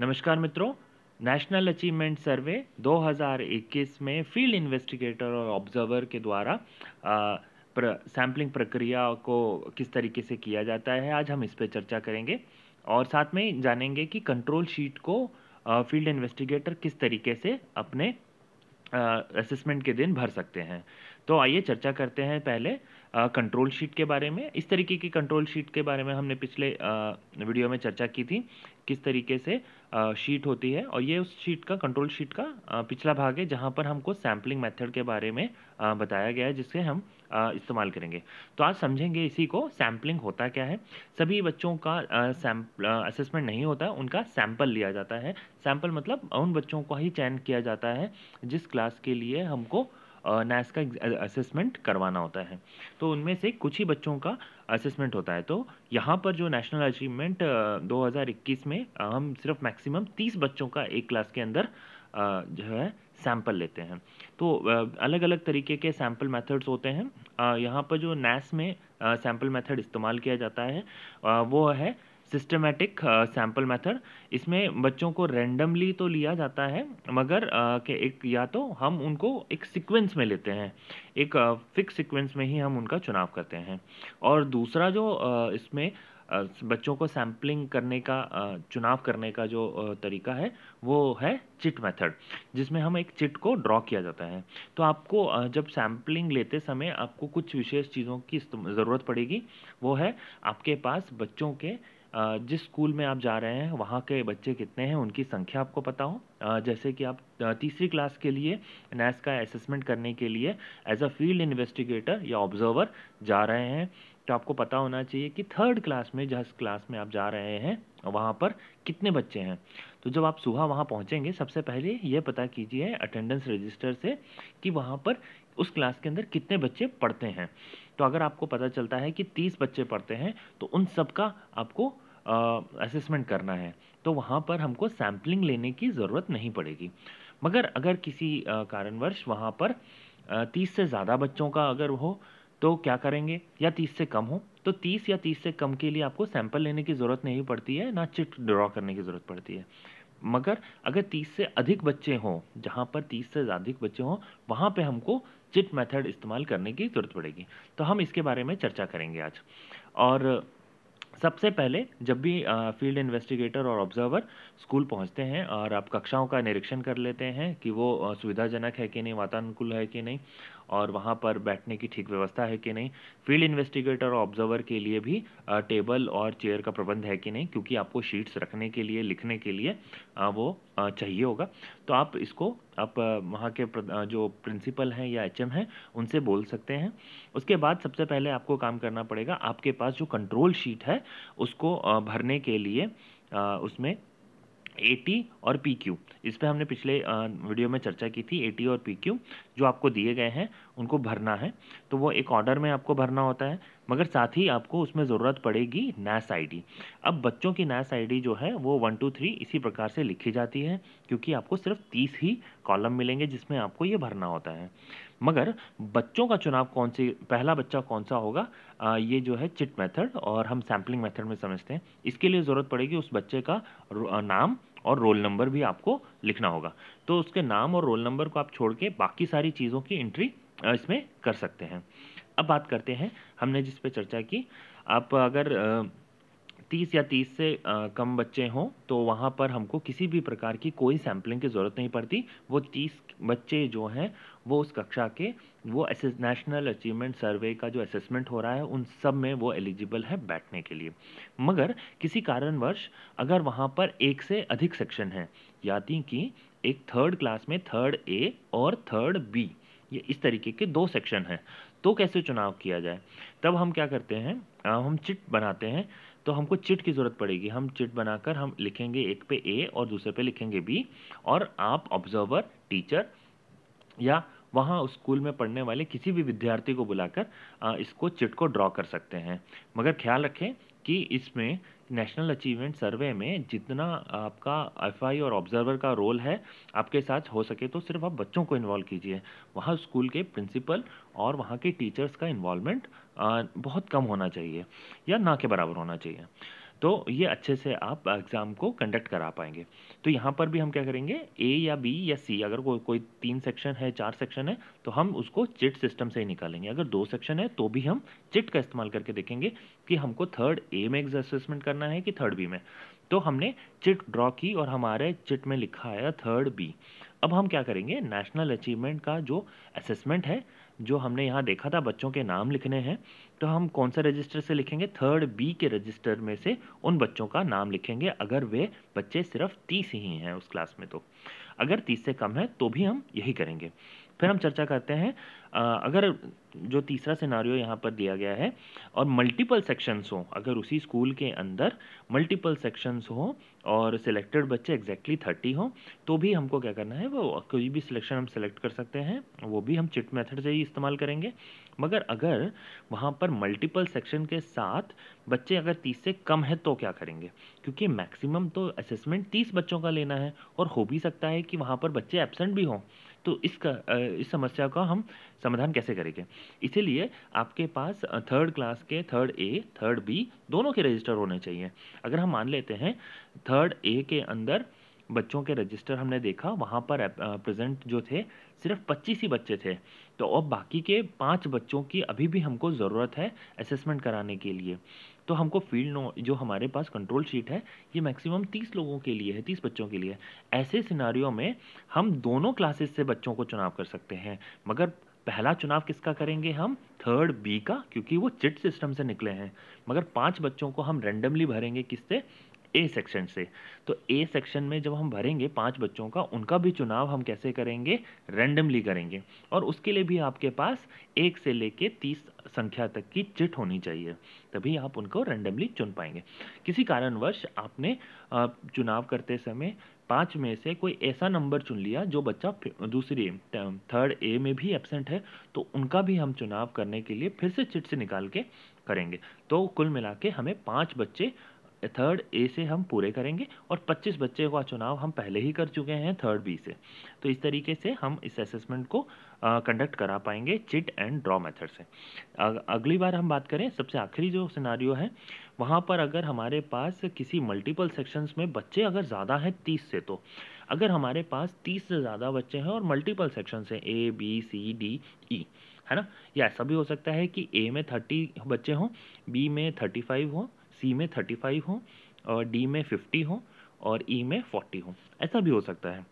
नमस्कार मित्रों national achievement सर्वे 2021 में फील्ड इन्वेस्टिगेटर और ऑब्जर्वर के द्वारा प्र, सैम्पलिंग प्रक्रिया को किस तरीके से किया जाता है आज हम इस पर चर्चा करेंगे और साथ में जानेंगे कि कंट्रोल शीट को फील्ड इन्वेस्टिगेटर किस तरीके से अपने असेसमेंट के दिन भर सकते हैं तो आइए चर्चा करते हैं पहले कंट्रोल शीट के बारे में इस तरीके की कंट्रोल शीट के बारे में हमने पिछले वीडियो में चर्चा की थी किस तरीके से शीट होती है और ये उस शीट का कंट्रोल शीट का पिछला भाग है जहाँ पर हमको सैम्पलिंग मेथड के बारे में बताया गया है जिससे हम इस्तेमाल करेंगे तो आज समझेंगे इसी को सैम्पलिंग होता क्या है सभी बच्चों का असेसमेंट नहीं होता उनका सैम्पल लिया जाता है सैंपल मतलब उन बच्चों का ही चयन किया जाता है जिस क्लास के लिए हमको नैस का असेसमेंट करवाना होता है तो उनमें से कुछ ही बच्चों का असेसमेंट होता है तो यहाँ पर जो नेशनल अचीवमेंट 2021 में हम सिर्फ मैक्सिमम 30 बच्चों का एक क्लास के अंदर जो है सैंपल लेते हैं तो अलग अलग तरीके के सैंपल मेथड्स होते हैं यहाँ पर जो नैस में सैंपल मेथड इस्तेमाल किया जाता है वो है सिस्टमेटिक सैम्पल मेथड इसमें बच्चों को रेंडमली तो लिया जाता है मगर uh, के एक या तो हम उनको एक सीक्वेंस में लेते हैं एक फिक्स uh, सीक्वेंस में ही हम उनका चुनाव करते हैं और दूसरा जो uh, इसमें uh, बच्चों को सैम्पलिंग करने का uh, चुनाव करने का जो uh, तरीका है वो है चिट मेथड जिसमें हम एक चिट को ड्रॉ किया जाता है तो आपको जब सैम्पलिंग लेते समय आपको कुछ विशेष चीज़ों की ज़रूरत पड़ेगी वो है आपके पास बच्चों के जिस स्कूल में आप जा रहे हैं वहाँ के बच्चे कितने हैं उनकी संख्या आपको पता हो जैसे कि आप तीसरी क्लास के लिए नैस का असेसमेंट करने के लिए एज अ फील्ड इन्वेस्टिगेटर या ऑब्जर्वर जा रहे हैं तो आपको पता होना चाहिए कि थर्ड क्लास में जिस क्लास में आप जा रहे हैं वहाँ पर कितने बच्चे हैं तो जब आप सुबह वहाँ पहुँचेंगे सबसे पहले ये पता कीजिए अटेंडेंस रजिस्टर से कि वहाँ पर उस क्लास के अंदर कितने बच्चे पढ़ते हैं तो अगर आपको पता चलता है कि तीस बच्चे पढ़ते हैं तो उन सब का आपको असेसमेंट करना है तो वहाँ पर हमको सैम्पलिंग लेने की ज़रूरत नहीं पड़ेगी मगर अगर किसी कारणवश वहाँ पर तीस से ज़्यादा बच्चों का अगर हो तो क्या करेंगे या तीस से कम हो तो तीस या तीस से कम के लिए आपको सैंपल लेने की ज़रूरत नहीं पड़ती है ना चिट ड्रॉ करने की ज़रूरत पड़ती है मगर अगर तीस से अधिक बच्चे हों जहाँ पर तीस से अधिक बच्चे हों वहाँ पे हमको चिट मेथड इस्तेमाल करने की ज़रूरत पड़ेगी तो हम इसके बारे में चर्चा करेंगे आज और सबसे पहले जब भी फील्ड इन्वेस्टिगेटर और ऑब्जर्वर स्कूल पहुंचते हैं और आप कक्षाओं का निरीक्षण कर लेते हैं कि वो सुविधाजनक है कि नहीं वातानुकूल है कि नहीं और वहाँ पर बैठने की ठीक व्यवस्था है कि नहीं फील्ड इन्वेस्टिगेटर और ऑब्जर्वर के लिए भी टेबल और चेयर का प्रबंध है कि नहीं क्योंकि आपको शीट्स रखने के लिए लिखने के लिए वो चाहिए होगा तो आप इसको आप वहाँ के जो प्रिंसिपल हैं या एच हैं उनसे बोल सकते हैं उसके बाद सबसे पहले आपको काम करना पड़ेगा आपके पास जो कंट्रोल शीट है उसको भरने के लिए उसमें ए और पी क्यू इस पर हमने पिछले वीडियो में चर्चा की थी ए और पी क्यू जो आपको दिए गए हैं उनको भरना है तो वो एक ऑर्डर में आपको भरना होता है मगर साथ ही आपको उसमें ज़रूरत पड़ेगी नैस आईडी अब बच्चों की नैस आईडी जो है वो वन टू थ्री इसी प्रकार से लिखी जाती है क्योंकि आपको सिर्फ तीस ही कॉलम मिलेंगे जिसमें आपको ये भरना होता है मगर बच्चों का चुनाव कौन सी पहला बच्चा कौन सा होगा आ, ये जो है चिट मेथड और हम सैम्पलिंग मेथड में समझते हैं इसके लिए ज़रूरत पड़ेगी उस बच्चे का नाम और रोल नंबर भी आपको लिखना होगा तो उसके नाम और रोल नंबर को आप छोड़ के बाकी सारी चीज़ों की एंट्री इसमें कर सकते हैं अब बात करते हैं हमने जिस पे चर्चा की आप अगर तीस या तीस से कम बच्चे हों तो वहाँ पर हमको किसी भी प्रकार की कोई सैम्पलिंग की ज़रूरत नहीं पड़ती वो तीस बच्चे जो हैं वो उस कक्षा के वो नेशनल अचीवमेंट सर्वे का जो असेसमेंट हो रहा है उन सब में वो एलिजिबल है बैठने के लिए मगर किसी कारणवश अगर वहाँ पर एक से अधिक सेक्शन है यानी कि एक थर्ड क्लास में थर्ड ए और थर्ड बी ये इस तरीके के दो सेक्शन हैं तो कैसे चुनाव किया जाए तब हम क्या करते हैं हम चिट बनाते हैं तो हमको चिट की ज़रूरत पड़ेगी हम चिट बनाकर हम लिखेंगे एक पे ए और दूसरे पे लिखेंगे बी और आप ऑब्जर्वर टीचर या वहाँ स्कूल में पढ़ने वाले किसी भी विद्यार्थी को बुलाकर इसको चिट को ड्रॉ कर सकते हैं मगर ख्याल रखें कि इसमें नेशनल अचीवमेंट सर्वे में जितना आपका एफ और ऑब्जर्वर का रोल है आपके साथ हो सके तो सिर्फ आप बच्चों को इन्वॉल्व कीजिए वहाँ स्कूल के प्रिंसिपल और वहाँ के टीचर्स का इन्वॉल्वमेंट बहुत कम होना चाहिए या ना के बराबर होना चाहिए तो ये अच्छे से आप एग्ज़ाम को कंडक्ट करा पाएंगे तो यहाँ पर भी हम क्या करेंगे ए या बी या सी अगर को, कोई तीन सेक्शन है चार सेक्शन है तो हम उसको चिट सिस्टम से ही निकालेंगे अगर दो सेक्शन है तो भी हम चिट का इस्तेमाल करके देखेंगे कि हमको थर्ड ए में असेसमेंट करना है कि थर्ड बी में तो हमने चिट ड्रॉ की और हमारे चिट में लिखा आया थर्ड बी अब हम क्या करेंगे नेशनल अचीवमेंट का जो असेसमेंट है जो हमने यहाँ देखा था बच्चों के नाम लिखने हैं तो हम कौन सा रजिस्टर से लिखेंगे थर्ड बी के रजिस्टर में से उन बच्चों का नाम लिखेंगे अगर वे बच्चे सिर्फ तीस ही हैं उस क्लास में तो अगर तीस से कम है तो भी हम यही करेंगे फिर हम चर्चा करते हैं अगर जो तीसरा सिनारियो यहाँ पर दिया गया है और मल्टीपल सेक्शंस हों अगर उसी स्कूल के अंदर मल्टीपल सेक्शंस हों और सिलेक्टेड बच्चे एग्जैक्टली थर्टी हों तो भी हमको क्या करना है वो कोई भी सिलेक्शन हम सेलेक्ट कर सकते हैं वो भी हम चिट मेथड से ही इस्तेमाल करेंगे मगर अगर वहाँ पर मल्टीपल सेक्शन के साथ बच्चे अगर तीस से कम है तो क्या करेंगे क्योंकि मैक्सिमम तो असेसमेंट तीस बच्चों का लेना है और हो भी सकता है कि वहाँ पर बच्चे एबसेंट भी हों तो इसका इस समस्या का हम समाधान कैसे करेंगे इसीलिए आपके पास थर्ड क्लास के थर्ड ए थर्ड बी दोनों के रजिस्टर होने चाहिए अगर हम मान लेते हैं थर्ड ए के अंदर बच्चों के रजिस्टर हमने देखा वहाँ पर प्रेजेंट जो थे सिर्फ 25 ही बच्चे थे तो अब बाकी के पाँच बच्चों की अभी भी हमको ज़रूरत है असेसमेंट कराने के लिए तो हमको फील्ड नो जो हमारे पास कंट्रोल शीट है ये मैक्सिमम तीस लोगों के लिए है तीस बच्चों के लिए ऐसे सिनारियों में हम दोनों क्लासेस से बच्चों को चुनाव कर सकते हैं मगर पहला चुनाव किसका करेंगे हम थर्ड बी का क्योंकि वो चिट सिस्टम से निकले हैं मगर पांच बच्चों को हम रेंडमली भरेंगे किससे ए सेक्शन से तो ए सेक्शन में जब हम भरेंगे पांच बच्चों का उनका भी चुनाव हम कैसे करेंगे रैंडमली करेंगे और उसके लिए भी आपके पास एक से लेके तीस संख्या तक की चिट होनी चाहिए तभी आप उनको रैंडमली चुन पाएंगे किसी कारणवश आपने चुनाव करते समय पाँच में से कोई ऐसा नंबर चुन लिया जो बच्चा दूसरी थर्ड ए में भी एबसेंट है तो उनका भी हम चुनाव करने के लिए फिर से चिट से निकाल के करेंगे तो कुल मिला के हमें पाँच बच्चे थर्ड ए से हम पूरे करेंगे और 25 बच्चे का चुनाव हम पहले ही कर चुके हैं थर्ड बी से तो इस तरीके से हम इस असेसमेंट को कंडक्ट करा पाएंगे चिट एंड ड्रॉ मेथड से अगली बार हम बात करें सबसे आखिरी जो सिनारियो है वहाँ पर अगर हमारे पास किसी मल्टीपल सेक्शंस में बच्चे अगर ज़्यादा हैं तीस से तो अगर हमारे पास तीस से ज़्यादा बच्चे हैं और मल्टीपल सेक्शंस हैं A B C D E है ना या ऐसा भी हो सकता है कि ए में थर्टी बच्चे हों बी में थर्टी फाइव हों सी में थर्टी फाइव हो और डी में फिफ्टी हो और ई e में फोर्टी हो ऐसा भी हो सकता है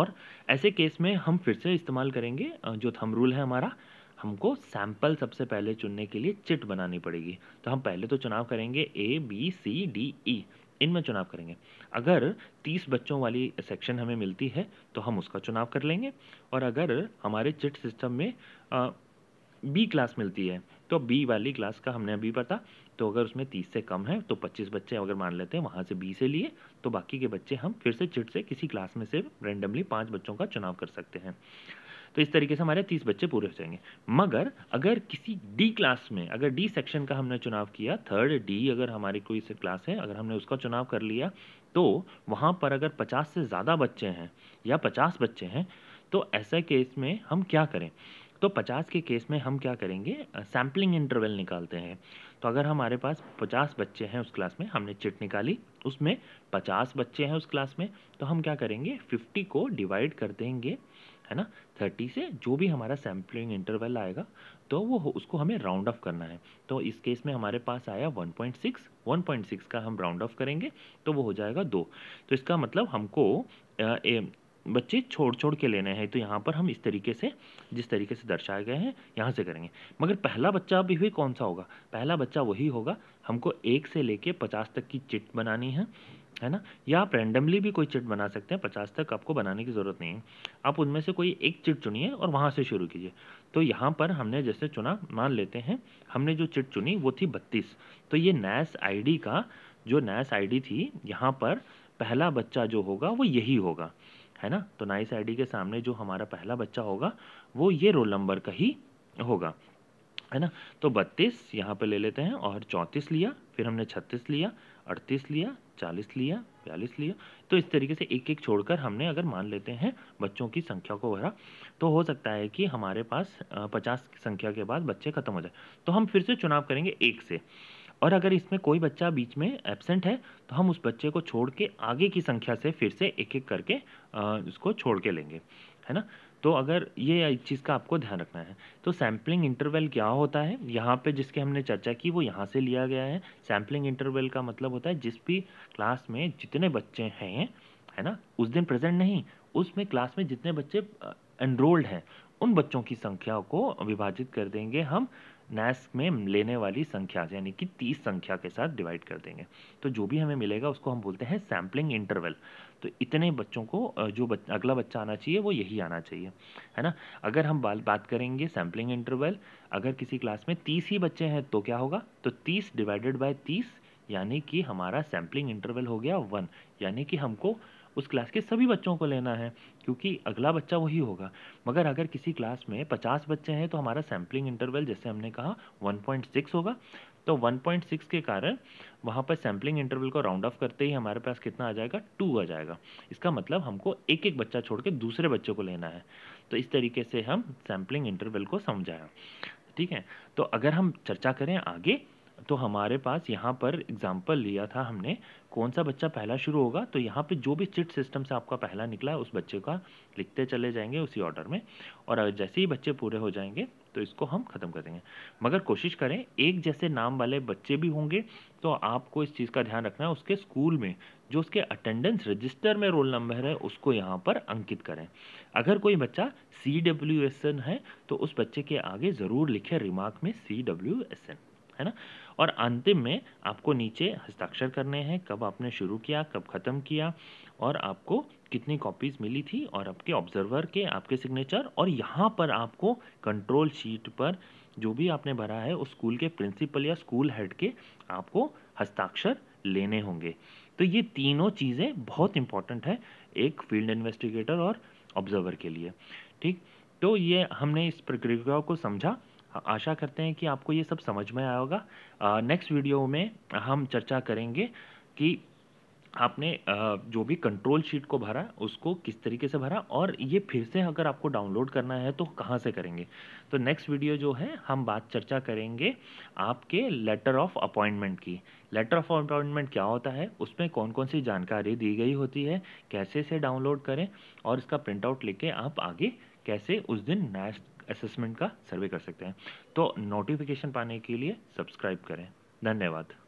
और ऐसे केस में हम फिर से इस्तेमाल करेंगे जो थम रूल है हमारा हमको सैंपल सबसे पहले चुनने के लिए चिट बनानी पड़ेगी तो हम पहले तो चुनाव करेंगे A B C D E इनमें चुनाव करेंगे अगर 30 बच्चों वाली सेक्शन हमें मिलती है तो हम उसका चुनाव कर लेंगे और अगर हमारे चिट सिस्टम में आ, बी क्लास मिलती है तो बी वाली क्लास का हमने अभी पता तो अगर उसमें तीस से कम है तो पच्चीस बच्चे अगर मान लेते हैं वहाँ से बी से लिए तो बाकी के बच्चे हम फिर से चिट से किसी क्लास में से रेंडमली पाँच बच्चों का चुनाव कर सकते हैं तो इस तरीके से हमारे तीस बच्चे पूरे हो जाएंगे मगर अगर किसी डी क्लास में अगर डी सेक्शन का हमने चुनाव किया थर्ड डी अगर हमारी कोई से क्लास है अगर हमने उसका चुनाव कर लिया तो वहाँ पर अगर पचास से ज़्यादा बच्चे हैं या पचास बच्चे हैं तो ऐसे केस में हम क्या करें तो 50 के केस में हम क्या करेंगे सैम्पलिंग इंटरवल निकालते हैं तो अगर हमारे पास 50 बच्चे हैं उस क्लास में हमने चिट निकाली उसमें 50 बच्चे हैं उस क्लास में तो हम क्या करेंगे 50 को डिवाइड कर देंगे है ना 30 से जो भी हमारा सैम्पलिंग इंटरवल आएगा तो वो उसको हमें राउंड ऑफ करना है तो इस केस में हमारे पास आया 1.6 1.6 का हम राउंड ऑफ करेंगे तो वो हो जाएगा दो तो इसका मतलब हमको बच्चे छोड़ छोड़ के लेने हैं तो यहाँ पर हम इस तरीके से जिस तरीके से दर्शाए गए हैं यहाँ से करेंगे मगर पहला बच्चा अभी भी कौन सा होगा पहला बच्चा वही होगा हमको एक से लेके पचास तक की चिट बनानी है है ना या आप रैंडमली भी कोई चिट बना सकते हैं पचास तक आपको बनाने की ज़रूरत नहीं है आप उनमें से कोई एक चिट चुनिए और वहाँ से शुरू कीजिए तो यहाँ पर हमने जैसे चुना मान लेते हैं हमने जो चिट चुनी वो थी बत्तीस तो ये नैस आई का जो नैस आई थी यहाँ पर पहला बच्चा जो होगा वो यही होगा है ना तो नाइस आईडी के सामने जो हमारा पहला बच्चा होगा वो ये रोल नंबर का ही होगा है ना तो बत्तीस यहाँ पे ले लेते हैं और चौंतीस लिया फिर हमने छत्तीस लिया अड़तीस लिया चालीस लिया बयालीस लिया तो इस तरीके से एक एक छोड़कर हमने अगर मान लेते हैं बच्चों की संख्या को भरा तो हो सकता है कि हमारे पास पचास संख्या के बाद बच्चे खत्म हो जाए तो हम फिर से चुनाव करेंगे एक से और अगर इसमें कोई बच्चा बीच में एबसेंट है तो हम उस बच्चे को छोड़ के आगे की संख्या से फिर से एक एक करके उसको छोड़ के लेंगे है ना तो अगर ये इस चीज़ का आपको ध्यान रखना है तो सैम्पलिंग इंटरवल क्या होता है यहाँ पे जिसके हमने चर्चा की वो यहाँ से लिया गया है सैम्पलिंग इंटरवल का मतलब होता है जिस भी क्लास में जितने बच्चे हैं है ना उस दिन प्रेजेंट नहीं उसमें क्लास में जितने बच्चे एनरोल्ड हैं उन बच्चों की संख्या को विभाजित कर देंगे हम नैस में लेने वाली संख्या यानी कि तीस संख्या के साथ डिवाइड कर देंगे तो जो भी हमें मिलेगा उसको हम बोलते हैं सैम्पलिंग इंटरवल तो इतने बच्चों को जो बच, अगला बच्चा आना चाहिए वो यही आना चाहिए है ना अगर हम बाल बात करेंगे सैम्पलिंग इंटरवल अगर किसी क्लास में तीस ही बच्चे हैं तो क्या होगा तो तीस डिवाइडेड बाई तीस यानी कि हमारा सैम्पलिंग इंटरवल हो गया वन यानी कि हमको उस क्लास के सभी बच्चों को लेना है क्योंकि अगला बच्चा वही होगा मगर अगर किसी क्लास में 50 बच्चे हैं तो हमारा सैम्पलिंग इंटरवल जैसे हमने कहा 1.6 होगा तो 1.6 के कारण वहाँ पर सैम्पलिंग इंटरवल को राउंड ऑफ करते ही हमारे पास कितना आ जाएगा टू आ जाएगा इसका मतलब हमको एक एक बच्चा छोड़ के दूसरे बच्चों को लेना है तो इस तरीके से हम सैम्पलिंग इंटरवल को समझाया ठीक है तो अगर हम चर्चा करें आगे तो हमारे पास यहाँ पर एग्जाम्पल लिया था हमने कौन सा बच्चा पहला शुरू होगा तो यहाँ पे जो भी चिट सिस्टम से आपका पहला निकला उस बच्चे का लिखते चले जाएंगे उसी ऑर्डर में और अगर जैसे ही बच्चे पूरे हो जाएंगे तो इसको हम ख़त्म कर देंगे मगर कोशिश करें एक जैसे नाम वाले बच्चे भी होंगे तो आपको इस चीज़ का ध्यान रखना है उसके स्कूल में जो उसके अटेंडेंस रजिस्टर में रोल नंबर है उसको यहाँ पर अंकित करें अगर कोई बच्चा सी डब्ल्यू एस एन है तो उस बच्चे के आगे ज़रूर लिखे रिमार्क में सी डब्ल्यू एस एन है ना और अंतिम में आपको नीचे हस्ताक्षर करने हैं कब आपने शुरू किया कब ख़त्म किया और आपको कितनी कॉपीज़ मिली थी और आपके ऑब्जर्वर के आपके सिग्नेचर और यहाँ पर आपको कंट्रोल शीट पर जो भी आपने भरा है उस स्कूल के प्रिंसिपल या स्कूल हेड के आपको हस्ताक्षर लेने होंगे तो ये तीनों चीज़ें बहुत इंपॉर्टेंट है एक फील्ड इन्वेस्टिगेटर और ऑब्जर्वर के लिए ठीक तो ये हमने इस प्रक्रिया को समझा हाँ, आशा करते हैं कि आपको ये सब समझ में आया होगा नेक्स्ट वीडियो में हम चर्चा करेंगे कि आपने जो भी कंट्रोल शीट को भरा उसको किस तरीके से भरा और ये फिर से अगर आपको डाउनलोड करना है तो कहाँ से करेंगे तो नेक्स्ट वीडियो जो है हम बात चर्चा करेंगे आपके लेटर ऑफ अपॉइंटमेंट की लेटर ऑफ अपॉइंटमेंट क्या होता है उसमें कौन कौन सी जानकारी दी गई होती है कैसे से डाउनलोड करें और इसका प्रिंटआउट लेके आप आगे कैसे उस दिन नेक्स्ट असेसमेंट का सर्वे कर सकते हैं तो नोटिफिकेशन पाने के लिए सब्सक्राइब करें धन्यवाद